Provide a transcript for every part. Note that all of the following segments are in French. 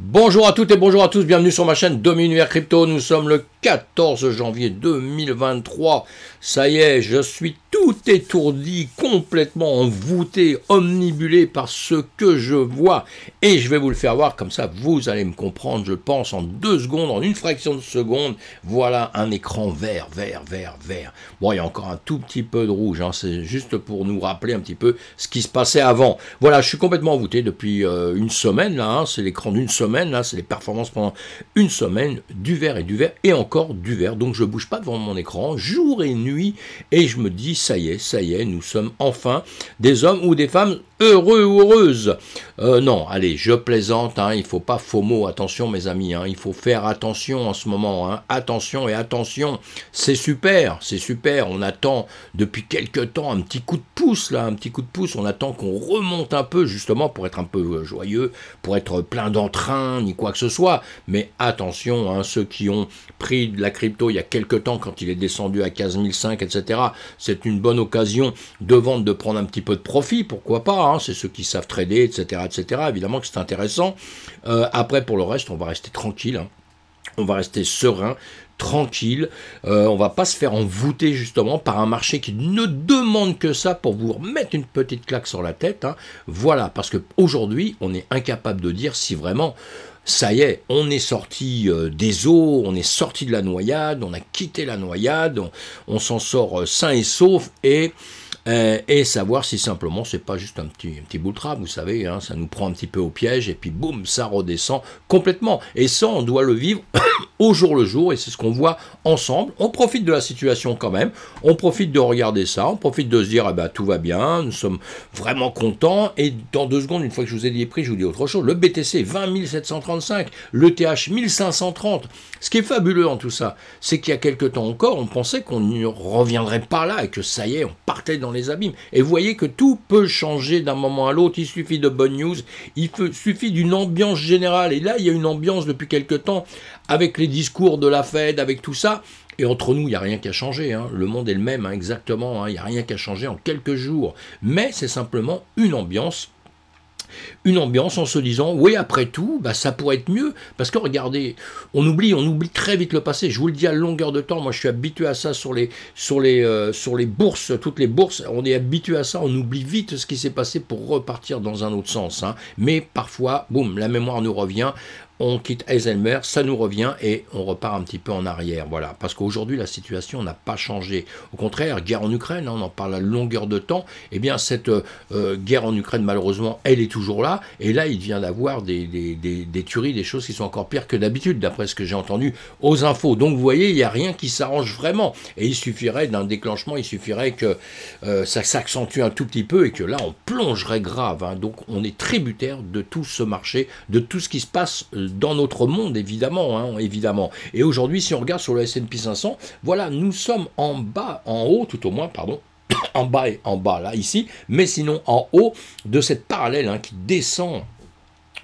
Bonjour à toutes et bonjour à tous, bienvenue sur ma chaîne Univers Crypto. Nous sommes le 14 janvier 2023. Ça y est, je suis tout étourdi, complètement envoûté, omnibulé par ce que je vois. Et je vais vous le faire voir, comme ça vous allez me comprendre, je pense, en deux secondes, en une fraction de seconde. Voilà un écran vert, vert, vert, vert. Bon, il y a encore un tout petit peu de rouge, hein. c'est juste pour nous rappeler un petit peu ce qui se passait avant. Voilà, je suis complètement envoûté depuis euh, une semaine, là, hein. c'est l'écran d'une semaine là c'est les performances pendant une semaine, du vert et du vert et encore du vert. Donc je bouge pas devant mon écran jour et nuit et je me dis ça y est, ça y est, nous sommes enfin des hommes ou des femmes heureux ou heureuse. Euh, non, allez, je plaisante, il hein, il faut pas faux mots, attention mes amis, hein, il faut faire attention en ce moment, hein. attention et attention, c'est super, c'est super, on attend depuis quelque temps un petit coup de pouce là, un petit coup de pouce, on attend qu'on remonte un peu justement pour être un peu euh, joyeux, pour être plein d'entrain, ni quoi que ce soit, mais attention, ceux qui ont pris de la crypto il y a quelque temps quand il est descendu à 15 500, etc., c'est une bonne occasion de vendre, de prendre un petit peu de profit, pourquoi pas, Hein, c'est ceux qui savent trader, etc., etc. Évidemment que c'est intéressant. Euh, après, pour le reste, on va rester tranquille. Hein. On va rester serein, tranquille. Euh, on va pas se faire envoûter justement par un marché qui ne demande que ça pour vous remettre une petite claque sur la tête. Hein. Voilà, parce que aujourd'hui, on est incapable de dire si vraiment ça y est, on est sorti euh, des eaux, on est sorti de la noyade, on a quitté la noyade, on s'en sort sain et sauf et euh, et savoir si simplement c'est pas juste un petit, bout petit boule vous savez, hein, ça nous prend un petit peu au piège et puis boum, ça redescend complètement. Et ça, on doit le vivre au jour le jour et c'est ce qu'on voit ensemble. On profite de la situation quand même, on profite de regarder ça, on profite de se dire, ah ben, tout va bien, nous sommes vraiment contents et dans deux secondes, une fois que je vous ai dit les prix, je vous dis autre chose. Le BTC 20 735, le TH 1530. Ce qui est fabuleux en tout ça, c'est qu'il y a quelques temps encore, on pensait qu'on ne reviendrait pas là et que ça y est, on partait dans les abîmes. Et vous voyez que tout peut changer d'un moment à l'autre, il suffit de bonnes news, il suffit d'une ambiance générale. Et là, il y a une ambiance depuis quelque temps avec les discours de la Fed, avec tout ça. Et entre nous, il n'y a rien qu'à changer. Hein. Le monde est le même, hein, exactement. Hein. Il n'y a rien qui a changé en quelques jours. Mais c'est simplement une ambiance une ambiance en se disant oui après tout bah, ça pourrait être mieux parce que regardez on oublie on oublie très vite le passé je vous le dis à longueur de temps moi je suis habitué à ça sur les sur les euh, sur les bourses toutes les bourses on est habitué à ça on oublie vite ce qui s'est passé pour repartir dans un autre sens hein. mais parfois boum la mémoire nous revient on quitte Eisenhower, ça nous revient et on repart un petit peu en arrière. Voilà, parce qu'aujourd'hui la situation n'a pas changé. Au contraire, guerre en Ukraine, hein, on en parle à longueur de temps. Eh bien, cette euh, euh, guerre en Ukraine, malheureusement, elle est toujours là. Et là, il vient d'avoir des, tueries, des choses qui sont encore pires que d'habitude, d'après ce que j'ai entendu aux infos. Donc, vous voyez, il n'y a rien qui s'arrange vraiment. Et il suffirait d'un déclenchement, il suffirait que euh, ça s'accentue un tout petit peu et que là, on plongerait grave. Hein. Donc, on est tributaire de tout ce marché, de tout ce qui se passe dans notre monde, évidemment. Hein, évidemment. Et aujourd'hui, si on regarde sur le S&P 500, voilà, nous sommes en bas, en haut tout au moins, pardon, en bas et en bas là, ici, mais sinon en haut de cette parallèle hein, qui descend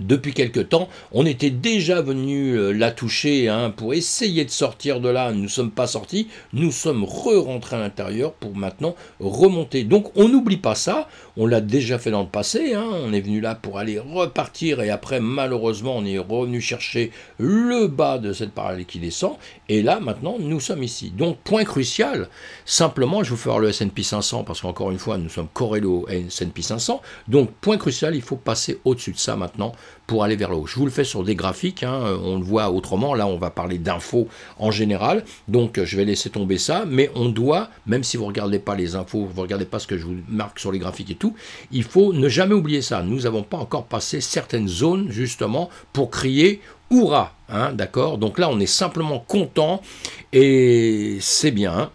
depuis quelque temps, on était déjà venu euh, la toucher hein, pour essayer de sortir de là. Nous ne sommes pas sortis, nous sommes re-rentrés à l'intérieur pour maintenant remonter. Donc on n'oublie pas ça, on l'a déjà fait dans le passé. Hein. On est venu là pour aller repartir et après, malheureusement, on est revenu chercher le bas de cette parallèle qui descend. Et là, maintenant, nous sommes ici. Donc point crucial, simplement, je vous faire le SP 500 parce qu'encore une fois, nous sommes corrélés au SP 500. Donc point crucial, il faut passer au-dessus de ça maintenant pour aller vers le haut. Je vous le fais sur des graphiques, hein, euh, on le voit autrement, là on va parler d'infos en général, donc euh, je vais laisser tomber ça, mais on doit, même si vous ne regardez pas les infos, vous ne regardez pas ce que je vous marque sur les graphiques et tout, il faut ne jamais oublier ça. Nous n'avons pas encore passé certaines zones justement pour crier Hurrah, hein, d'accord Donc là, on est simplement content et c'est bien. Hein.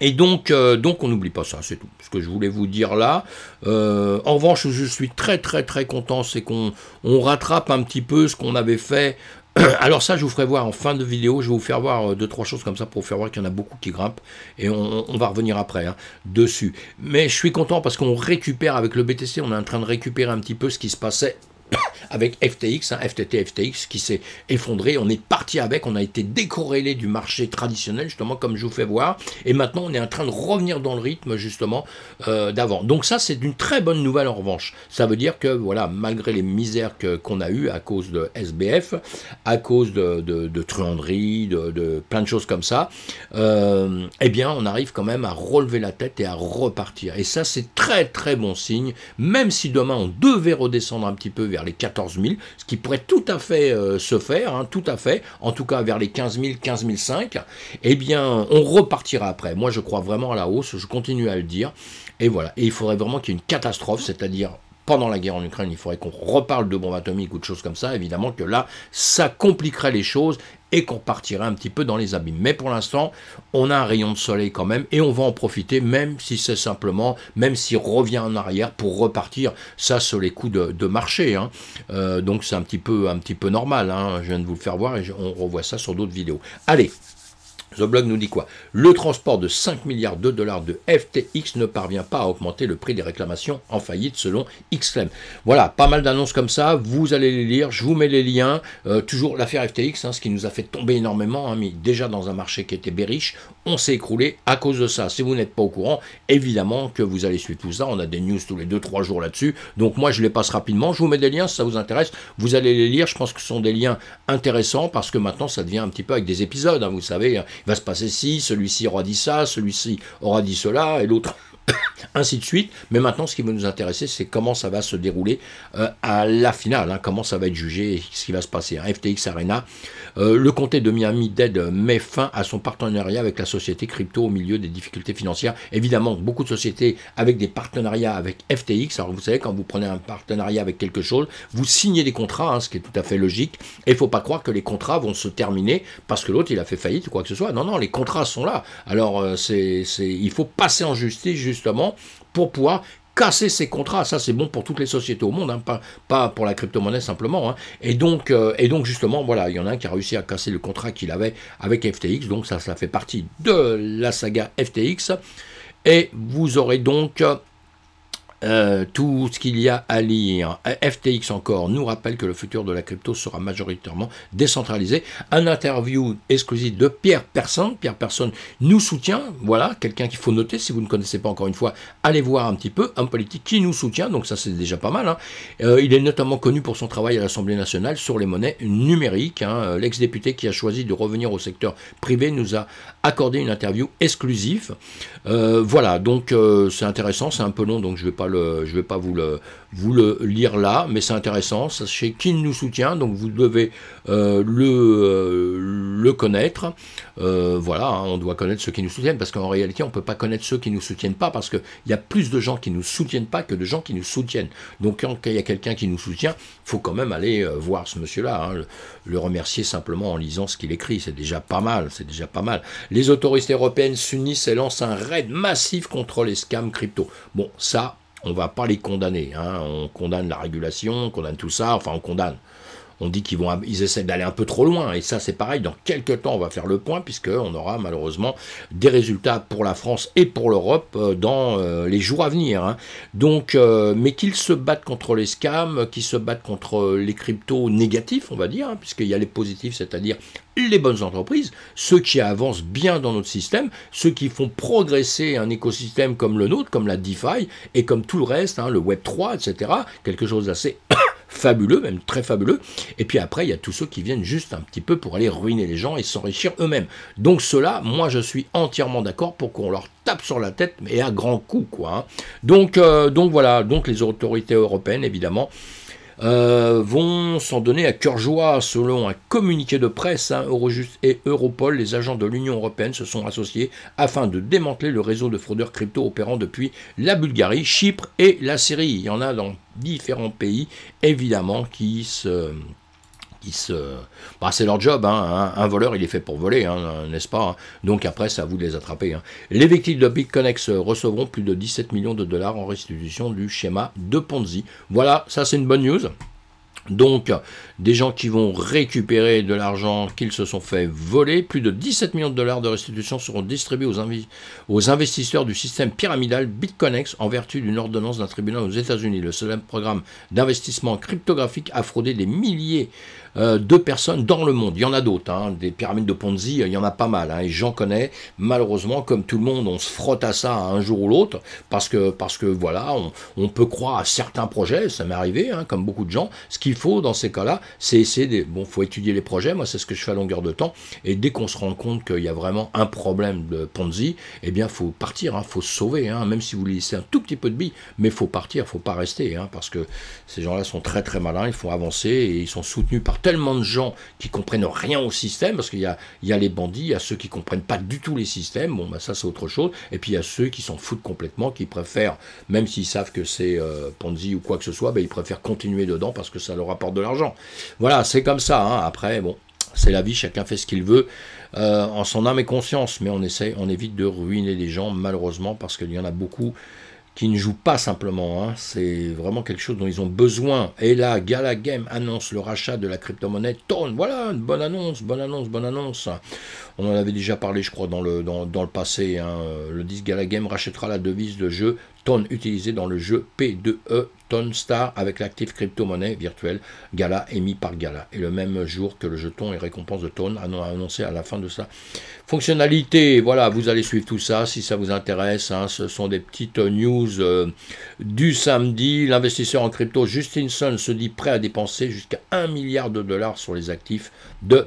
Et donc, euh, donc on n'oublie pas ça, c'est tout. Ce que je voulais vous dire là. Euh, en revanche, je suis très très très content, c'est qu'on on rattrape un petit peu ce qu'on avait fait. Alors ça, je vous ferai voir en fin de vidéo, je vais vous faire voir euh, deux trois choses comme ça pour vous faire voir qu'il y en a beaucoup qui grimpent et on, va revenir après hein, dessus. Mais je suis content parce qu'on récupère avec le BTC, on est en train de récupérer un petit peu ce qui se passait avec FTX, hein, FTT, FTX qui s'est effondré. On est parti avec, on a été décorrélé du marché traditionnel, justement, comme je vous fais voir. Et maintenant, on est en train de revenir dans le rythme, justement, euh, d'avant. Donc ça, c'est une très bonne nouvelle en revanche. Ça veut dire que, voilà, malgré les misères qu'on a eues à cause de SBF, à cause de, de, de truanderie, de, plein de choses comme ça, euh, eh bien, on arrive quand même à relever la tête et à repartir. Et ça, c'est très, très bon signe, même si demain, on devait redescendre un petit peu vers les 14 000, ce qui pourrait tout à fait euh, se faire, hein, tout à fait, en tout cas vers les 15 000, 15 005, eh bien, on repartira après. Moi, je crois vraiment à la hausse, je continue à le dire. Et voilà, et il faudrait vraiment qu'il y ait une catastrophe, c'est-à-dire pendant la guerre en Ukraine, il faudrait qu'on reparle de bombes atomiques ou de choses comme ça, évidemment que là, ça compliquerait les choses et qu'on partirait un petit peu dans les abîmes. Mais pour l'instant, on a un rayon de soleil quand même et on va en profiter, même si c'est simplement, même s'il revient en arrière pour repartir, ça sur les coups de, marché. Hein. Euh, donc c'est un petit peu, un petit peu normal. Hein. Je viens de vous le faire voir et on revoit ça sur d'autres vidéos. Allez, The Blog nous dit quoi Le transport de 5 milliards de dollars de FTX ne parvient pas à augmenter le prix des réclamations en faillite selon XM. Voilà, pas mal d'annonces comme ça, vous allez les lire, je vous mets les liens. Euh, toujours l'affaire FTX, hein, ce qui nous a fait tomber énormément, hein, mais déjà dans un marché qui était bériche, on s'est écroulé à cause de ça. Si vous n'êtes pas au courant, évidemment que vous allez suivre tout ça, on a des news tous les 2-3 jours là-dessus, donc moi je les passe rapidement, je vous mets des liens si ça vous intéresse, vous allez les lire, je pense que ce sont des liens intéressants parce que maintenant ça devient un petit peu avec des épisodes, hein, vous savez il va se passer ci, celui-ci aura dit ça, celui-ci aura dit cela, et l'autre ainsi de suite. Mais maintenant, ce qui va nous intéresser, c'est comment ça va se dérouler euh, à la finale, hein. comment ça va être jugé, ce qui va se passer. Hein. FTX Arena, euh, le comté de Miami Dead met fin à son partenariat avec la société crypto au milieu des difficultés financières. Évidemment, beaucoup de sociétés avec des partenariats avec FTX. Alors vous savez, quand vous prenez un partenariat avec quelque chose, vous signez des contrats, hein, ce qui est tout à fait logique. Et il ne faut pas croire que les contrats vont se terminer parce que l'autre il a fait faillite ou quoi que ce soit. Non, non, les contrats sont là. Alors euh, c'est, il faut passer en justice justement pour pouvoir casser ses contrats. Ça, c'est bon pour toutes les sociétés au monde, hein, pas, pour la crypto-monnaie simplement. Hein. Et, donc, euh, et donc, justement, voilà, il y en a un qui a réussi à casser le contrat qu'il avait avec FTX. Donc, ça, ça fait partie de la saga FTX. Et vous aurez donc euh, tout ce qu'il y a à lire. FTX encore nous rappelle que le futur de la crypto sera majoritairement décentralisé. Un interview exclusif de Pierre Personne. Pierre Personne nous soutient. Voilà, quelqu'un qu'il faut noter. Si vous ne connaissez pas encore une fois, allez voir un petit peu. Un politique qui nous soutient, donc ça c'est déjà pas mal. Hein. Euh, il est notamment connu pour son travail à l'Assemblée nationale sur les monnaies numériques. Hein. Euh, l'ex-député qui a choisi de revenir au secteur privé nous a accordé une interview exclusive. voilà, donc c'est intéressant, c'est un peu long, donc je ne vais pas je vais pas vous le, vous le lire là, mais c'est intéressant. Sachez qui nous soutient, donc vous devez euh, le, euh, le connaître. Euh, voilà, hein, on doit connaître ceux qui nous soutiennent, parce qu'en réalité, on ne peut pas connaître ceux qui ne nous soutiennent pas, parce qu'il y a plus de gens qui ne nous soutiennent pas que de gens qui nous soutiennent. Donc quand il y a quelqu'un qui nous soutient, faut quand même aller voir ce monsieur-là, hein. le, le remercier simplement en lisant ce qu'il écrit. C'est déjà pas mal, c'est déjà pas mal. Les autorités européennes s'unissent et lancent un raid massif contre les scams crypto. Bon, ça, on va pas les condamner. Hein. On condamne la régulation, on condamne tout ça, enfin on condamne on dit qu'ils vont, ils essaient d'aller un peu trop loin. Et ça, c'est pareil. Dans quelques temps, on va faire le point puisque on aura malheureusement des résultats pour la France et pour l'Europe euh, dans euh, les jours à venir. Hein. Donc, euh, mais qu'ils se battent contre les scams, qu'ils se battent contre les cryptos négatifs, on va dire, hein, puisqu'il y a les positifs, c'est-à-dire les bonnes entreprises, ceux qui avancent bien dans notre système, ceux qui font progresser un écosystème comme le nôtre, comme la DeFi et comme tout le reste, hein, le Web 3, etc. Quelque chose d'assez fabuleux, même très fabuleux. Et puis après, il y a tous ceux qui viennent juste un petit peu pour aller ruiner les gens et s'enrichir eux-mêmes. Donc cela, moi je suis entièrement d'accord pour qu'on leur tape sur la tête, mais à grands coups, quoi. Hein. Donc, euh, donc voilà, donc les autorités européennes, évidemment, euh, vont s'en donner à cœur joie. Selon un communiqué de presse, hein, Eurojust et Europol, les agents de l'Union européenne se sont associés afin de démanteler le réseau de fraudeurs crypto opérant depuis la Bulgarie, Chypre et la Syrie. Il y en a dans différents pays, évidemment, qui se se... Bah, c'est leur job, hein, hein. un voleur il est fait pour voler, hein, n'est-ce pas Donc après c'est à vous de les attraper. Les victimes de BitConnex euh, recevront plus de 17 millions de dollars en restitution du schéma de Ponzi. Voilà, ça c'est une bonne news. Donc, des gens qui vont récupérer de l'argent qu'ils se sont fait voler, plus de 17 millions de dollars de restitution seront distribués aux, investisseurs du système pyramidal BitConnex en vertu d'une ordonnance d'un tribunal aux États-Unis. Le seul programme d'investissement cryptographique a fraudé des milliers euh, deux de personnes dans le monde. Il y en a d'autres, hein. des pyramides de Ponzi, euh, il y en a pas mal, hein. et j'en connais. Malheureusement, comme tout le monde, on se frotte à ça un jour ou l'autre, parce que, parce que voilà, on, peut croire à certains projets, ça m'est arrivé, hein, comme beaucoup de gens. Ce qu'il faut dans ces cas-là, c'est essayer bon, Bon, faut étudier les projets, moi c'est ce que je fais à longueur de temps, et dès qu'on se rend compte qu'il y a vraiment un problème de Ponzi, eh bien, faut partir, hein, faut se sauver, même si vous laissez un tout petit peu de billes, mais faut partir, faut pas rester, parce que ces gens-là sont très très malins, ils font avancer, et ils sont soutenus par tellement de gens qui comprennent rien au système, parce qu'il y a, les bandits, il y a ceux qui comprennent pas du tout les systèmes, bon, bah, ça c'est autre chose, et puis il y a ceux qui s'en foutent complètement, qui préfèrent, même s'ils savent que c'est euh, Ponzi ou quoi que ce soit, mais bah, ils préfèrent continuer dedans parce que ça leur apporte de l'argent. Voilà, c'est comme ça, hein. après, bon, c'est la vie, chacun fait ce qu'il veut euh, en son âme et conscience, mais on essaie, on évite de ruiner les gens malheureusement parce qu'il y en a beaucoup qui ne jouent pas simplement. Hein. C'est vraiment quelque chose dont ils ont besoin. Et là, Gala Game annonce le rachat de la crypto-monnaie Tone. Voilà, une bonne annonce, bonne annonce, bonne annonce. On en avait déjà parlé, je crois, dans le, dans, le passé. Hein. Le 10 Gala Game rachètera la devise de jeu utilisé dans le jeu P2E TonStar avec l'actif crypto-monnaie virtuelle Gala émis par Gala. Et le même jour que le jeton et récompense de Tone annoncé à la fin de sa fonctionnalité. Voilà, vous allez suivre tout ça si ça vous intéresse. Hein. ce sont des petites news euh, du samedi. L'investisseur en crypto Justin Justinson se dit prêt à dépenser jusqu'à 1 milliard de dollars sur les actifs de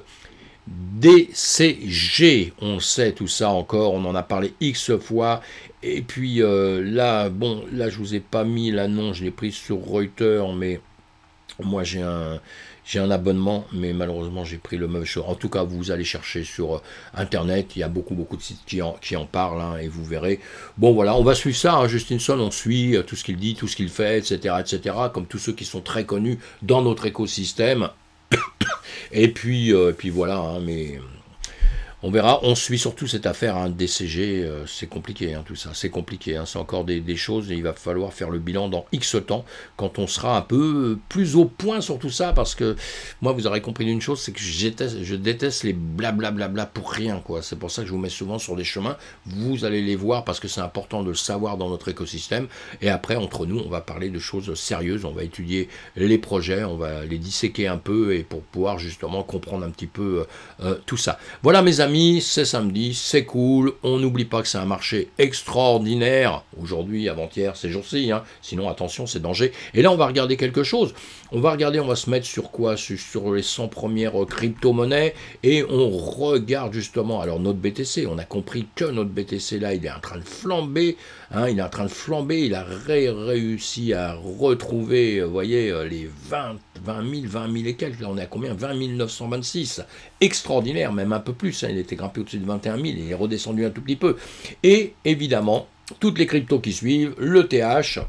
DCG, on sait tout ça encore, on en a parlé X fois, et puis euh, là, bon, là je vous ai pas mis l'annonce, je l'ai prise sur Reuters, mais moi j'ai un, j'ai un abonnement, mais malheureusement j'ai pris le même show. En tout cas, vous allez chercher sur euh, internet, il y a beaucoup beaucoup de sites qui en, qui en parlent hein, et vous verrez. Bon voilà, on va suivre ça, Justin hein, Justinson, on suit euh, tout ce qu'il dit, tout ce qu'il fait, etc., etc., comme tous ceux qui sont très connus dans notre écosystème. et puis, et puis voilà, hein, mais on verra. On suit surtout cette affaire un hein, DCG. Euh, c'est compliqué hein, tout ça. C'est compliqué. Hein. c'est encore des, choses il va falloir faire le bilan dans X temps quand on sera un peu plus au point sur tout ça. Parce que moi, vous aurez compris une chose, c'est que je déteste les blablabla pour rien. quoi. C'est pour ça que je vous mets souvent sur des chemins. Vous allez les voir parce que c'est important de le savoir dans notre écosystème. Et après, entre nous, on va parler de choses sérieuses. On va étudier les projets. On va les disséquer un peu et pour pouvoir justement comprendre un petit peu euh, euh, tout ça. Voilà mes amis c'est samedi, c'est cool, on n'oublie pas que c'est un marché extraordinaire, aujourd'hui, avant-hier, ces jours-ci, hein. sinon attention, c'est danger. Et là, on va regarder quelque chose, on va regarder, on va se mettre sur quoi Sur les 100 premières euh, crypto-monnaies, et on regarde justement, alors notre BTC, on a compris que notre BTC là, il est en train de flamber, hein. il est en train de flamber, il a réussi à retrouver, euh, vous voyez, euh, les 20, 000, 20 000 et quelques, là on est à combien 20 926, extraordinaire, même un peu plus, hein, était grimpé au-dessus de 21 000, il est redescendu un tout petit peu. Et évidemment, toutes les cryptos qui suivent, le TH,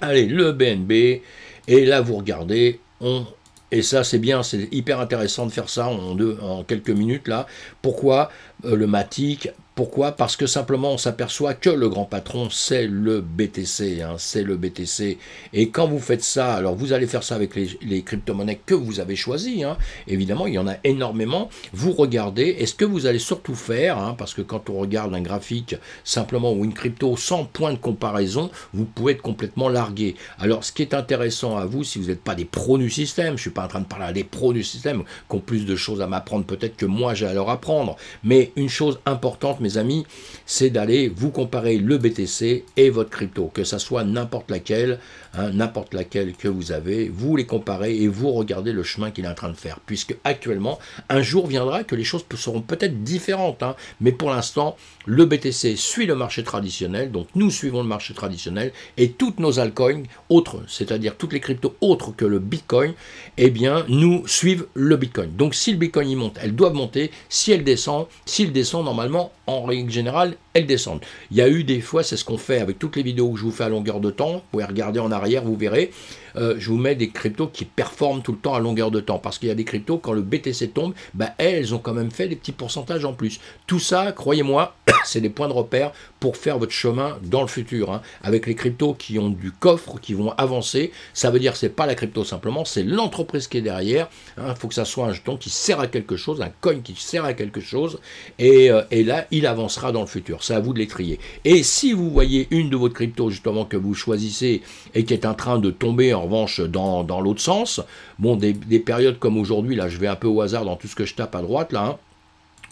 allez, le BNB, et là vous regardez, on et ça, c'est bien, c'est hyper intéressant de faire ça en, en quelques minutes là. Pourquoi euh, le Matic. Pourquoi Parce que simplement on s'aperçoit que le grand patron c'est le BTC, hein, c'est le BTC. Et quand vous faites ça, alors vous allez faire ça avec les, crypto-monnaies que vous avez choisies. Hein. Évidemment, il y en a énormément. Vous regardez, et ce que vous allez surtout faire, hein, parce que quand on regarde un graphique simplement ou une crypto sans point de comparaison, vous pouvez être complètement largué. Alors ce qui est intéressant à vous, si vous n'êtes pas des pros du système, je ne suis pas en train de parler à des pros du système qui ont plus de choses à m'apprendre peut-être que moi j'ai à leur apprendre, mais une chose importante, mes amis, c'est d'aller vous comparer le BTC et votre crypto, que ça soit n'importe laquelle, hein, n'importe laquelle que vous avez, vous les comparez et vous regardez le chemin qu'il est en train de faire, puisque actuellement, un jour viendra que les choses seront peut-être différentes, hein. mais pour l'instant, le BTC suit le marché traditionnel, donc nous suivons le marché traditionnel et toutes nos altcoins autres, c'est-à-dire toutes les cryptos autres que le Bitcoin, eh bien, nous suivent le Bitcoin. Donc si le Bitcoin y monte, elles doivent monter, si elle descend si descend, normalement, en règle générale, elles descendent. Il y a eu des fois, c'est ce qu'on fait avec toutes les vidéos que je vous fais à longueur de temps, vous pouvez regarder en arrière, vous verrez, euh, je vous mets des cryptos qui performent tout le temps à longueur de temps, parce qu'il y a des cryptos, quand le BTC tombe, bah, elles ont quand même fait des petits pourcentages en plus. Tout ça, croyez-moi, c'est des points de repère pour faire votre chemin dans le futur. Hein. Avec les cryptos qui ont du coffre, qui vont avancer, ça veut dire c'est pas la crypto simplement, c'est l'entreprise qui est derrière. Il hein. faut que ça soit un jeton qui sert à quelque chose, un coin qui sert à quelque chose, et, euh, là, il avancera dans le futur. C'est à vous de l'étrier. Et si vous voyez une de vos cryptos justement que vous choisissez et qui est en train de tomber en revanche dans, l'autre sens, bon, des, des périodes comme aujourd'hui, là, je vais un peu au hasard dans tout ce que je tape à droite, là, hein,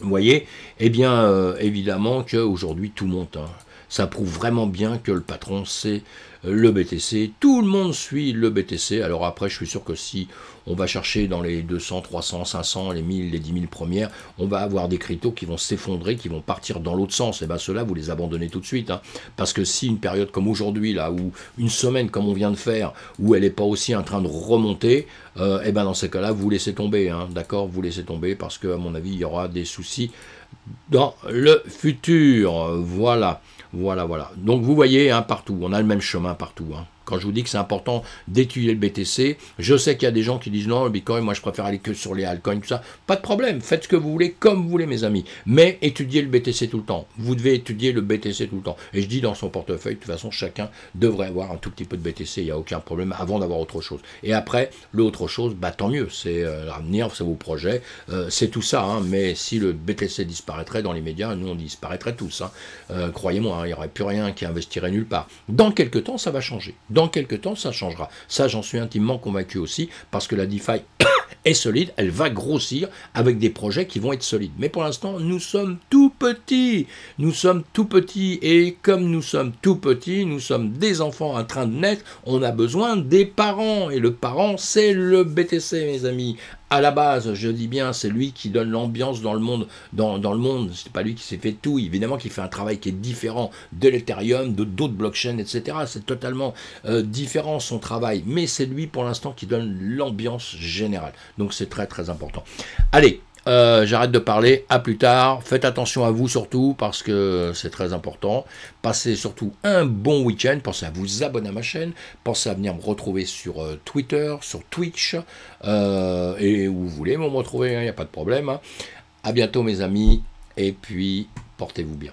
vous voyez Eh bien, euh, évidemment qu'aujourd'hui, tout monte. Hein. Ça prouve vraiment bien que le patron, c'est euh, le BTC. Tout le monde suit le BTC. Alors après, je suis sûr que si on va chercher dans les 200, 300, 500, les 1000, les 10 000 premières, on va avoir des cryptos qui vont s'effondrer, qui vont partir dans l'autre sens. Et eh bien ceux-là, vous les abandonnez tout de suite. Hein. Parce que si une période comme aujourd'hui, là, ou une semaine comme on vient de faire, où elle n'est pas aussi en train de remonter, et euh, eh ben dans ces cas-là, vous laissez tomber. Hein. D'accord Vous laissez tomber parce qu'à mon avis, il y aura des soucis dans le futur. Voilà, voilà, voilà. Donc vous voyez, hein, partout, on a le même chemin partout. Hein. Quand je vous dis que c'est important d'étudier le BTC, je sais qu'il y a des gens qui disent non, le Bitcoin, moi je préfère aller que sur les altcoins, tout ça. Pas de problème, faites ce que vous voulez, comme vous voulez, mes amis. Mais étudiez le BTC tout le temps. Vous devez étudier le BTC tout le temps. Et je dis dans son portefeuille, de toute façon, chacun devrait avoir un tout petit peu de BTC, il n'y a aucun problème avant d'avoir autre chose. Et après, l'autre chose, bah tant mieux, c'est l'avenir, euh, c'est vos projets, euh, c'est tout ça. Hein. Mais si le BTC disparaîtrait dans les médias, nous on disparaîtrait tous. Hein. Euh, croyez-moi, hein, il n'y aurait plus rien qui investirait nulle part. Dans quelques temps, ça va changer dans quelques temps, ça changera. Ça, j'en suis intimement convaincu aussi, parce que la DeFi est solide, elle va grossir avec des projets qui vont être solides. Mais pour l'instant, nous sommes tout petits. Nous sommes tout petits. Et comme nous sommes tout petits, nous sommes des enfants en train de naître, on a besoin des parents. Et le parent, c'est le BTC, mes amis à la base, je dis bien, c'est lui qui donne l'ambiance dans le monde. Dans, dans le monde, c'est pas lui qui s'est fait tout. Évidemment, qui fait un travail qui est différent de l'Ethereum, de d'autres blockchains, etc. C'est totalement euh, différent son travail, mais c'est lui pour l'instant qui donne l'ambiance générale. Donc c'est très très important. Allez, euh, j'arrête de parler, à plus tard. Faites attention à vous surtout parce que c'est très important. Passez surtout un bon week-end. Pensez à vous abonner à ma chaîne. Pensez à venir me retrouver sur euh, Twitter, sur Twitch euh, et où vous voulez me retrouver. Il hein, n'y a pas de problème. Hein. À bientôt mes amis et puis portez-vous bien.